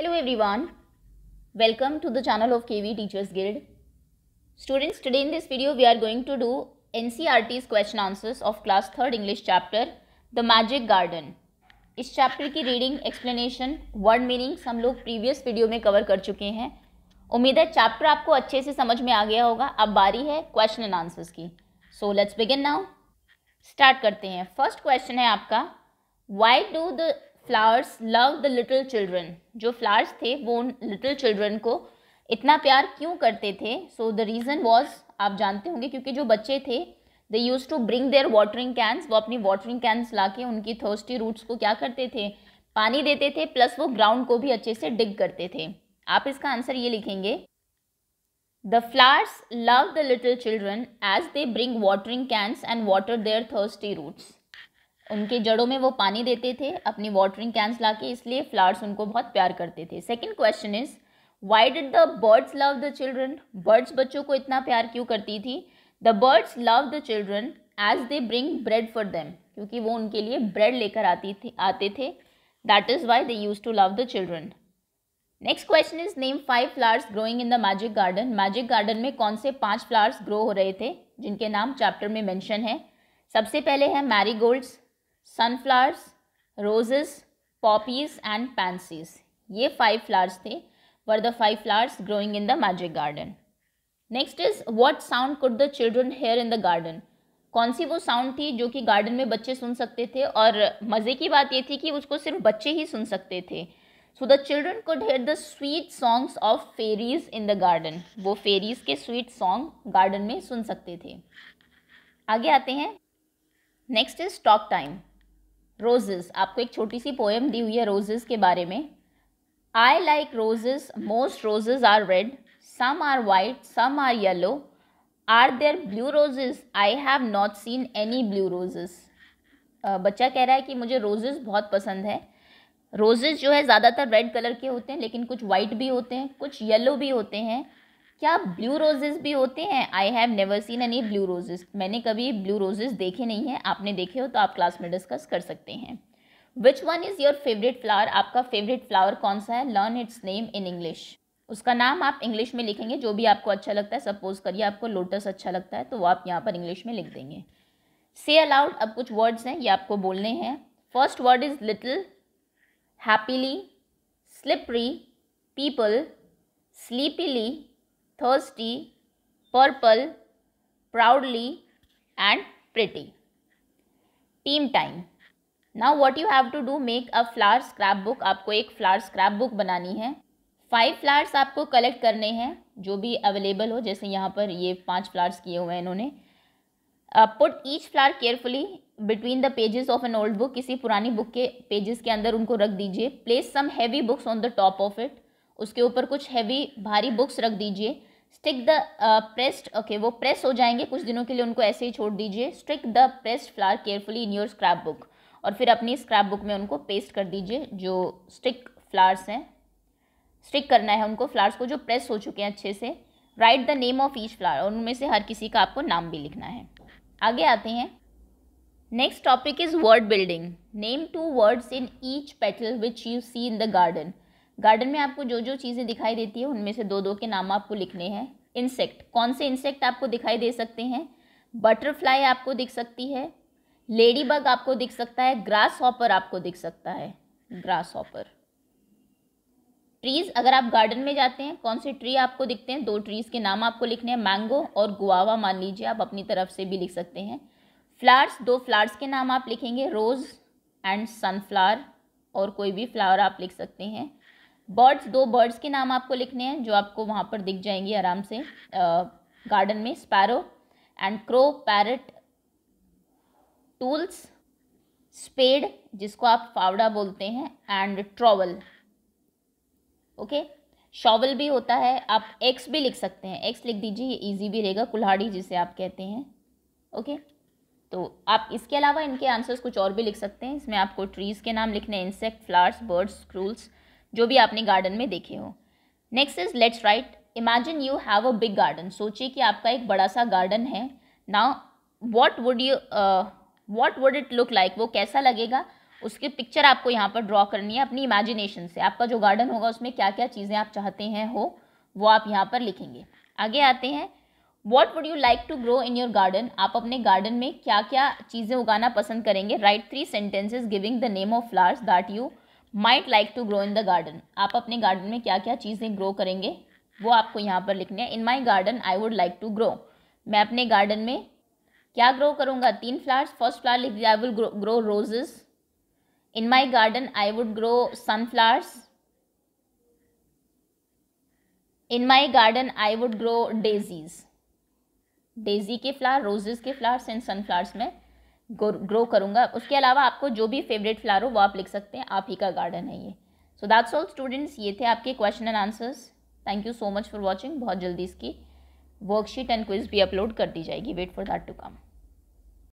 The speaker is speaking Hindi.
hello everyone welcome to the channel of KV teachers guild students today in this video we are going to do NCERT question answers of class third English chapter the magic garden इस चैप्टर की रीडिंग एक्सप्लेनेशन वर्ड मीनिंग्स हम लोग प्रीवियस वीडियो में कवर कर चुके हैं उम्मीद है चैप्टर आपको अच्छे से समझ में आ गया होगा अब बारी है क्वेश्चन एंड आंसर्स की so let's begin now start करते हैं फर्स्ट क्वेश्चन है आपका why do the flowers love the little children जो फ्लावर्स थे वो उन लिटिल चिल्ड्रन को इतना प्यार क्यों करते थे सो द रीज़न वॉज आप जानते होंगे क्योंकि जो बच्चे थे they use to bring their watering cans वो अपनी वाटरिंग कैंस ला के उनकी थर्स्टी रूट्स को क्या करते थे पानी देते थे प्लस वो ग्राउंड को भी अच्छे से डिग करते थे आप इसका आंसर ये लिखेंगे the flowers love the little children as they bring watering cans and water their thirsty roots उनके जड़ों में वो पानी देते थे अपनी वाटरिंग कैंस ला के इसलिए फ्लावर्स उनको बहुत प्यार करते थे second question is why did the birds love the children birds बच्चों को इतना प्यार क्यों करती थी the birds love the children as they bring bread for them क्योंकि वो उनके लिए ब्रेड लेकर आती थी आते थे that is why they use to love the children next question is name five flowers growing in the magic garden magic garden में कौन से पांच फ्लावर्स ग्रो हो रहे थे जिनके नाम चैप्टर में मेंशन है सबसे पहले है marigolds sunflowers roses poppies and pansies ये फाइव फ्लावर्स थे were the five flowers growing in the magic garden next is what sound could the children hear in the garden कौन सी वो साउंड थी जो कि गार्डन में बच्चे सुन सकते थे और मज़े की बात ये थी कि उसको सिर्फ बच्चे ही सुन सकते थे so the children could hear the sweet songs of fairies in the garden वो फेरीज के स्वीट सॉन्ग गार्डन में सुन सकते थे आगे आते हैं next is talk time roses आपको एक छोटी सी पोएम दी हुई है रोजेज़ के बारे में I like roses most roses are red some are white some are yellow are there blue roses I have not seen any blue roses बच्चा कह रहा है कि मुझे रोजेज़ बहुत पसंद है रोजेज़ जो है ज़्यादातर रेड कलर के होते हैं लेकिन कुछ वाइट भी होते हैं कुछ येलो भी होते हैं क्या ब्लू रोजेज भी होते हैं I have never seen any blue roses मैंने कभी ब्लू रोजेज देखे नहीं हैं आपने देखे हो तो आप क्लास में डिस्कस कर सकते हैं which one is your favourite flower आपका फेवरेट फ्लावर कौन सा है learn its name in English उसका नाम आप इंग्लिश में लिखेंगे जो भी आपको अच्छा लगता है सपोज करिए आपको लोटस अच्छा लगता है तो वो आप यहाँ पर इंग्लिश में लिख देंगे से अलाउड अब कुछ वर्ड्स हैं ये आपको बोलने हैं first word is little happily slippery people sleepily thirsty purple proudly and pretty team time now what you have to do make a flower scrap book आपको एक फ्लावर स्क्रैप बुक बनानी है फाइव फ्लावर्स आपको कलेक्ट करने हैं जो भी अवेलेबल हो जैसे यहाँ पर ये पांच फ्लावर्स किए हुए हैं इन्होंने put each flower carefully between the pages of an old book किसी पुरानी बुक के पेजेस के अंदर उनको रख दीजिए place some heavy books on the top of it उसके ऊपर कुछ हैवी भारी बुक्स रख दीजिए स्टिक द प्रेस्ड ओके वो प्रेस हो जाएंगे कुछ दिनों के लिए उनको ऐसे ही छोड़ दीजिए stick the pressed flower carefully in your scrap book और फिर अपनी स्क्रैप बुक में उनको पेस्ट कर दीजिए जो स्टिक फ्लावर्स हैं स्टिक करना है उनको फ्लावर्स को जो प्रेस हो चुके हैं अच्छे से write the name of each flower और उनमें से हर किसी का आपको नाम भी लिखना है आगे आते हैं next topic is word building name two words in each petal which you see in the garden garden में आपको जो जो चीज़ें दिखाई देती है उनमें से दो दो के नाम आपको लिखने हैं इंसेक्ट कौन से इंसेक्ट आपको दिखाई दे सकते हैं बटरफ्लाई आपको दिख सकती है लेडी बग आपको दिख सकता है ग्रास हॉपर आपको दिख सकता है ग्रास हॉपर ट्रीज़ अगर आप गार्डन में जाते हैं कौन से ट्री आपको दिखते हैं दो ट्रीज़ के नाम आपको लिखने हैं मैंगो और गुआवा मान लीजिए आप अपनी तरफ से भी लिख सकते हैं फ्लावर्स दो फ्लावर्स के नाम आप लिखेंगे रोज़ एंड सनफ्लावर और कोई भी फ्लावर आप लिख सकते हैं बर्ड्स दो बर्ड्स के नाम आपको लिखने हैं जो आपको वहाँ पर दिख जाएंगे आराम से गार्डन में sparrow and crow parrot tools spade जिसको आप फावड़ा बोलते हैं एंड ट्रॉवल ओके शॉवल भी होता है आप एक्स भी लिख सकते हैं एक्स लिख दीजिए ये इजी भी रहेगा कुल्हाड़ी जिसे आप कहते हैं ओके तो आप इसके अलावा इनके आंसर्स कुछ और भी लिख सकते हैं इसमें आपको ट्रीज़ के नाम लिखने हैं इंसेक्ट फ्लावर्स बर्ड्स क्रूल्स जो भी आपने गार्डन में देखे हो next is let's write imagine you have a big garden सोचिए कि आपका एक बड़ा सा गार्डन है ना what would you what would it look like वो कैसा लगेगा उसकी पिक्चर आपको यहाँ पर ड्रॉ करनी है अपनी इमेजिनेशन से आपका जो गार्डन होगा उसमें क्या क्या चीज़ें आप चाहते हैं हो वो आप यहाँ पर लिखेंगे आगे आते हैं what would you like to grow in your garden आप अपने गार्डन में क्या क्या चीज़ें उगाना पसंद करेंगे write three sentences giving the name of flowers that you might like to grow in the garden आप अपने गार्डन में क्या क्या चीज़ें ग्रो करेंगे वो आपको यहाँ पर लिखने हैं in my garden I would like to grow मैं अपने गार्डन में क्या ग्रो करूँगा तीन फ्लावर्स फर्स्ट फ्लावर लिख दिया I will grow roses in my garden I would grow sun flowers in my garden I would grow daisies daisy के फ्लावर रोजेज के फ्लावर्स एंड सन फ्लावर्स में ग्रो करूँगा उसके अलावा आपको जो भी फेवरेट फ्लावर हो वो आप लिख सकते हैं आप ही का गार्डन है ये सो दैट्स ऑल स्टूडेंट्स ये थे आपके question and answers thank you so much for watching बहुत जल्दी इसकी वर्कशीट एंड क्विज भी अपलोड कर दी जाएगी wait for that to come